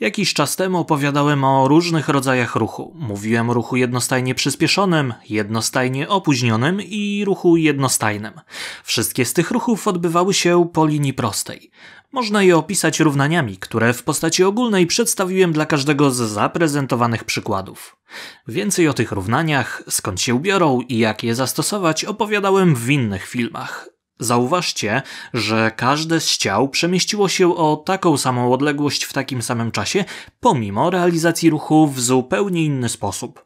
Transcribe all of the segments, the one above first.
Jakiś czas temu opowiadałem o różnych rodzajach ruchu. Mówiłem o ruchu jednostajnie przyspieszonym, jednostajnie opóźnionym i ruchu jednostajnym. Wszystkie z tych ruchów odbywały się po linii prostej. Można je opisać równaniami, które w postaci ogólnej przedstawiłem dla każdego z zaprezentowanych przykładów. Więcej o tych równaniach, skąd się biorą i jak je zastosować opowiadałem w innych filmach. Zauważcie, że każde z ciał przemieściło się o taką samą odległość w takim samym czasie, pomimo realizacji ruchu w zupełnie inny sposób.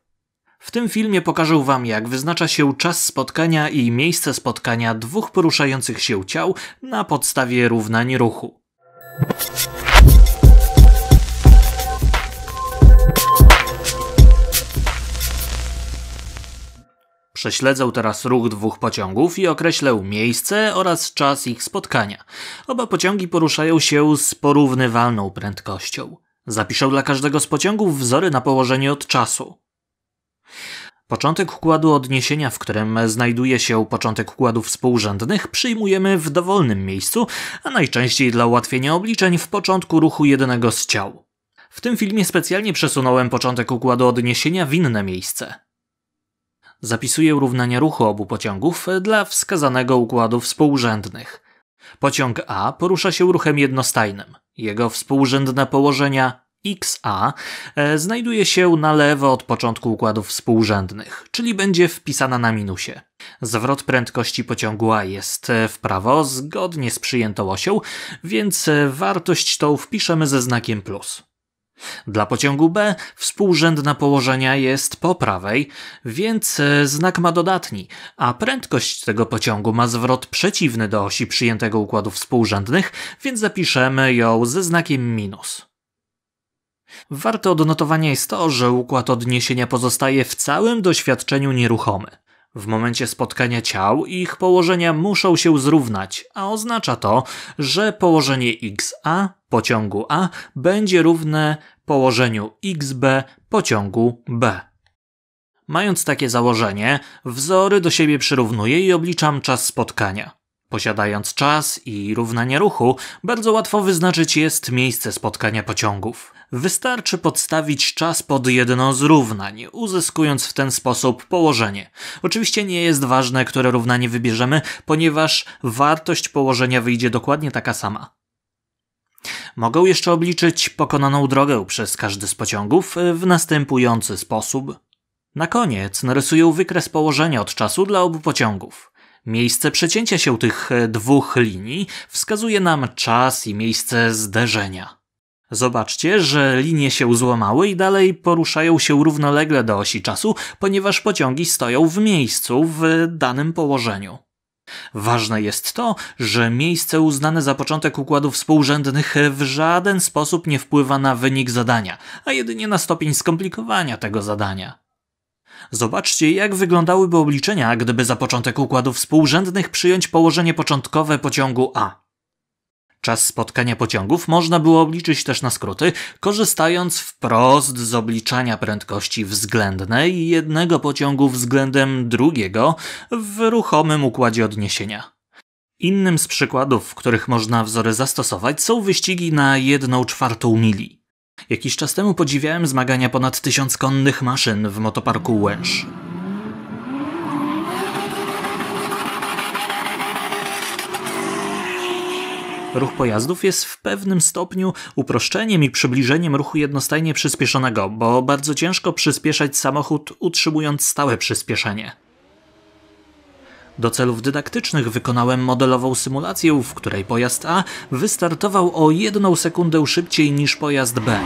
W tym filmie pokażę Wam, jak wyznacza się czas spotkania i miejsce spotkania dwóch poruszających się ciał na podstawie równań ruchu. Prześledzę teraz ruch dwóch pociągów i określę miejsce oraz czas ich spotkania. Oba pociągi poruszają się z porównywalną prędkością. Zapiszę dla każdego z pociągów wzory na położenie od czasu. Początek układu odniesienia, w którym znajduje się początek układów współrzędnych, przyjmujemy w dowolnym miejscu, a najczęściej dla ułatwienia obliczeń w początku ruchu jednego z ciał. W tym filmie specjalnie przesunąłem początek układu odniesienia w inne miejsce zapisuje równania ruchu obu pociągów dla wskazanego układu współrzędnych. Pociąg A porusza się ruchem jednostajnym. Jego współrzędne położenia XA e, znajduje się na lewo od początku układów współrzędnych, czyli będzie wpisana na minusie. Zwrot prędkości pociągu A jest e, w prawo zgodnie z przyjętą osią, więc e, wartość tą wpiszemy ze znakiem plus. Dla pociągu B współrzędna położenia jest po prawej, więc e, znak ma dodatni, a prędkość tego pociągu ma zwrot przeciwny do osi przyjętego układu współrzędnych, więc zapiszemy ją ze znakiem minus. Warte odnotowania jest to, że układ odniesienia pozostaje w całym doświadczeniu nieruchomy. W momencie spotkania ciał ich położenia muszą się zrównać, a oznacza to, że położenie XA pociągu A będzie równe położeniu XB pociągu B. Mając takie założenie, wzory do siebie przyrównuję i obliczam czas spotkania. Posiadając czas i równanie ruchu, bardzo łatwo wyznaczyć jest miejsce spotkania pociągów. Wystarczy podstawić czas pod jedno z równań, uzyskując w ten sposób położenie. Oczywiście nie jest ważne, które równanie wybierzemy, ponieważ wartość położenia wyjdzie dokładnie taka sama. Mogę jeszcze obliczyć pokonaną drogę przez każdy z pociągów e, w następujący sposób. Na koniec narysuję wykres położenia od czasu dla obu pociągów. Miejsce przecięcia się tych e, dwóch linii wskazuje nam czas i miejsce zderzenia. Zobaczcie, że linie się złamały i dalej poruszają się równolegle do osi czasu, ponieważ pociągi stoją w miejscu w danym położeniu. Ważne jest to, że miejsce uznane za początek układów współrzędnych w żaden sposób nie wpływa na wynik zadania, a jedynie na stopień skomplikowania tego zadania. Zobaczcie, jak wyglądałyby obliczenia, gdyby za początek układów współrzędnych przyjąć położenie początkowe pociągu A. Czas spotkania pociągów można było obliczyć też na skróty, korzystając wprost z obliczania prędkości względnej jednego pociągu względem drugiego w ruchomym układzie odniesienia. Innym z przykładów, w których można wzory zastosować, są wyścigi na 1 czwartą mili. Jakiś czas temu podziwiałem zmagania ponad tysiąc konnych maszyn w motoparku Łęż. Ruch pojazdów jest w pewnym stopniu uproszczeniem i przybliżeniem ruchu jednostajnie przyspieszonego, bo bardzo ciężko przyspieszać samochód utrzymując stałe przyspieszenie. Do celów dydaktycznych wykonałem modelową symulację, w której pojazd A wystartował o jedną sekundę szybciej niż pojazd B.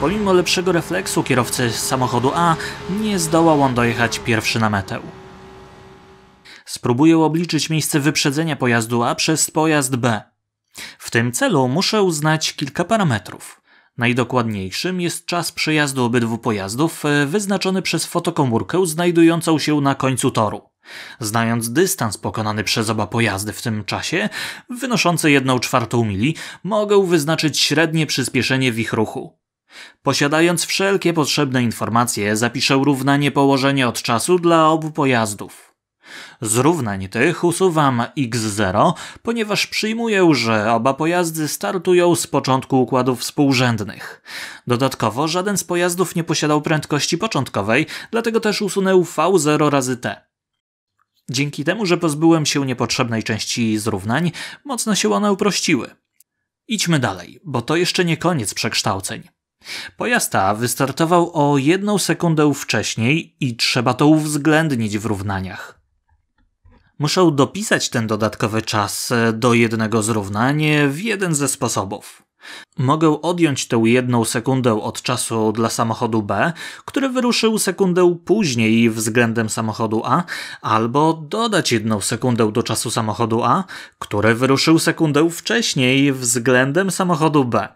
Pomimo lepszego refleksu kierowcy samochodu A nie zdołał on dojechać pierwszy na metę. Spróbuję obliczyć miejsce wyprzedzenia pojazdu A przez pojazd B. W tym celu muszę uznać kilka parametrów. Najdokładniejszym jest czas przejazdu obydwu pojazdów e, wyznaczony przez fotokomórkę znajdującą się na końcu toru. Znając dystans pokonany przez oba pojazdy w tym czasie, wynoszący 1,4 czwartą mili, mogę wyznaczyć średnie przyspieszenie w ich ruchu. Posiadając wszelkie potrzebne informacje, zapiszę równanie położenia od czasu dla obu pojazdów. Z równań tych usuwam X0, ponieważ przyjmuję, że oba pojazdy startują z początku układów współrzędnych. Dodatkowo żaden z pojazdów nie posiadał prędkości początkowej, dlatego też usunę V0 razy T. Dzięki temu, że pozbyłem się niepotrzebnej części zrównań, mocno się one uprościły. Idźmy dalej, bo to jeszcze nie koniec przekształceń. Pojazd ta wystartował o jedną sekundę wcześniej i trzeba to uwzględnić w równaniach. Muszę dopisać ten dodatkowy czas e, do jednego z równań w jeden ze sposobów. Mogę odjąć tę jedną sekundę od czasu dla samochodu B, który wyruszył sekundę później względem samochodu A, albo dodać jedną sekundę do czasu samochodu A, który wyruszył sekundę wcześniej względem samochodu B.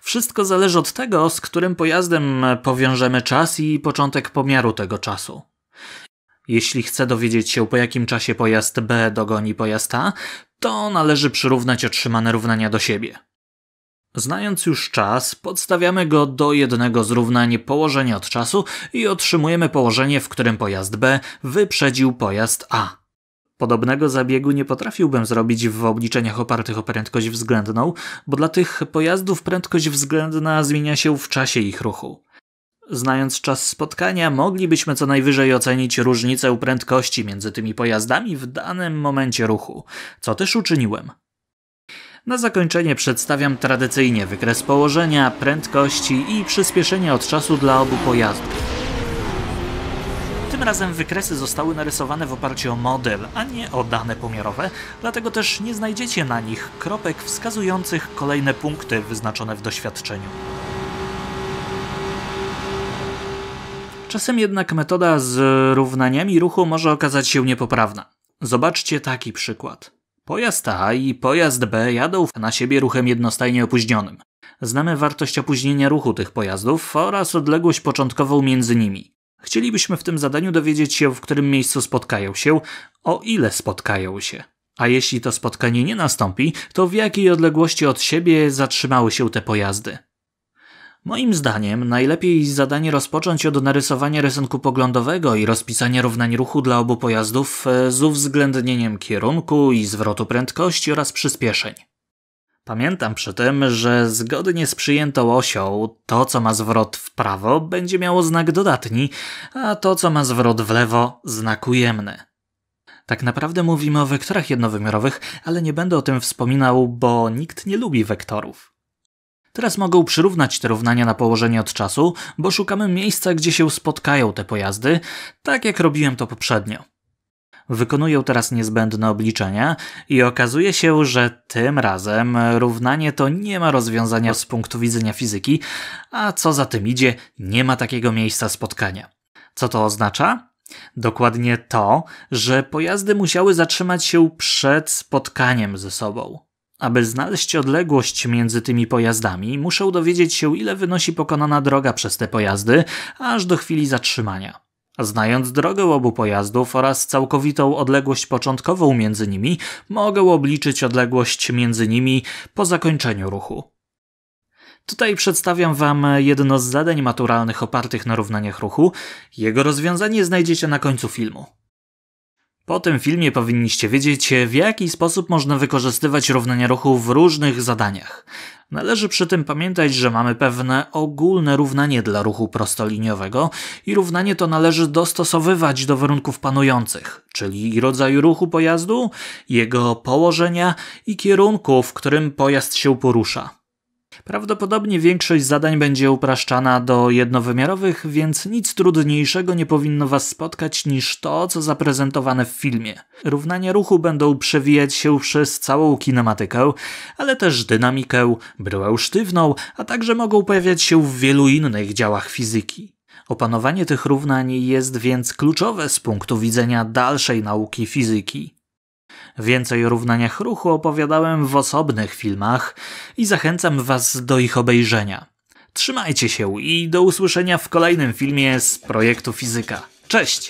Wszystko zależy od tego, z którym pojazdem powiążemy czas i początek pomiaru tego czasu. Jeśli chcę dowiedzieć się, po jakim czasie pojazd B dogoni pojazd A, to należy przyrównać otrzymane równania do siebie. Znając już czas, podstawiamy go do jednego z równań położenia od czasu i otrzymujemy położenie, w którym pojazd B wyprzedził pojazd A. Podobnego zabiegu nie potrafiłbym zrobić w obliczeniach opartych o prędkość względną, bo dla tych pojazdów prędkość względna zmienia się w czasie ich ruchu. Znając czas spotkania, moglibyśmy co najwyżej ocenić różnicę prędkości między tymi pojazdami w danym momencie ruchu, co też uczyniłem. Na zakończenie przedstawiam tradycyjnie wykres położenia, prędkości i przyspieszenia od czasu dla obu pojazdów. Tym razem wykresy zostały narysowane w oparciu o model, a nie o dane pomiarowe, dlatego też nie znajdziecie na nich kropek wskazujących kolejne punkty wyznaczone w doświadczeniu. Czasem jednak metoda z równaniami ruchu może okazać się niepoprawna. Zobaczcie taki przykład. Pojazd A i pojazd B jadą na siebie ruchem jednostajnie opóźnionym. Znamy wartość opóźnienia ruchu tych pojazdów oraz odległość początkową między nimi. Chcielibyśmy w tym zadaniu dowiedzieć się, w którym miejscu spotkają się, o ile spotkają się. A jeśli to spotkanie nie nastąpi, to w jakiej odległości od siebie zatrzymały się te pojazdy. Moim zdaniem najlepiej zadanie rozpocząć od narysowania rysunku poglądowego i rozpisania równań ruchu dla obu pojazdów e, z uwzględnieniem kierunku i zwrotu prędkości oraz przyspieszeń. Pamiętam przy tym, że zgodnie z przyjętą osią, to co ma zwrot w prawo będzie miało znak dodatni, a to co ma zwrot w lewo znak ujemny. Tak naprawdę mówimy o wektorach jednowymiarowych, ale nie będę o tym wspominał, bo nikt nie lubi wektorów. Teraz mogę przyrównać te równania na położenie od czasu, bo szukamy miejsca, gdzie się spotkają te pojazdy, tak jak robiłem to poprzednio wykonują teraz niezbędne obliczenia i okazuje się, że tym razem równanie to nie ma rozwiązania z punktu widzenia fizyki, a co za tym idzie, nie ma takiego miejsca spotkania. Co to oznacza? Dokładnie to, że pojazdy musiały zatrzymać się przed spotkaniem ze sobą. Aby znaleźć odległość między tymi pojazdami, muszę dowiedzieć się, ile wynosi pokonana droga przez te pojazdy, aż do chwili zatrzymania. Znając drogę obu pojazdów oraz całkowitą odległość początkową między nimi, mogę obliczyć odległość między nimi po zakończeniu ruchu. Tutaj przedstawiam Wam jedno z zadań maturalnych opartych na równaniach ruchu. Jego rozwiązanie znajdziecie na końcu filmu. Po tym filmie powinniście wiedzieć, w jaki sposób można wykorzystywać równania ruchu w różnych zadaniach. Należy przy tym pamiętać, że mamy pewne ogólne równanie dla ruchu prostoliniowego i równanie to należy dostosowywać do warunków panujących, czyli rodzaju ruchu pojazdu, jego położenia i kierunku, w którym pojazd się porusza. Prawdopodobnie większość zadań będzie upraszczana do jednowymiarowych, więc nic trudniejszego nie powinno Was spotkać niż to, co zaprezentowane w filmie. Równania ruchu będą przewijać się przez całą kinematykę, ale też dynamikę, bryłę sztywną, a także mogą pojawiać się w wielu innych działach fizyki. Opanowanie tych równań jest więc kluczowe z punktu widzenia dalszej nauki fizyki. Więcej o równaniach ruchu opowiadałem w osobnych filmach i zachęcam Was do ich obejrzenia. Trzymajcie się i do usłyszenia w kolejnym filmie z projektu Fizyka. Cześć!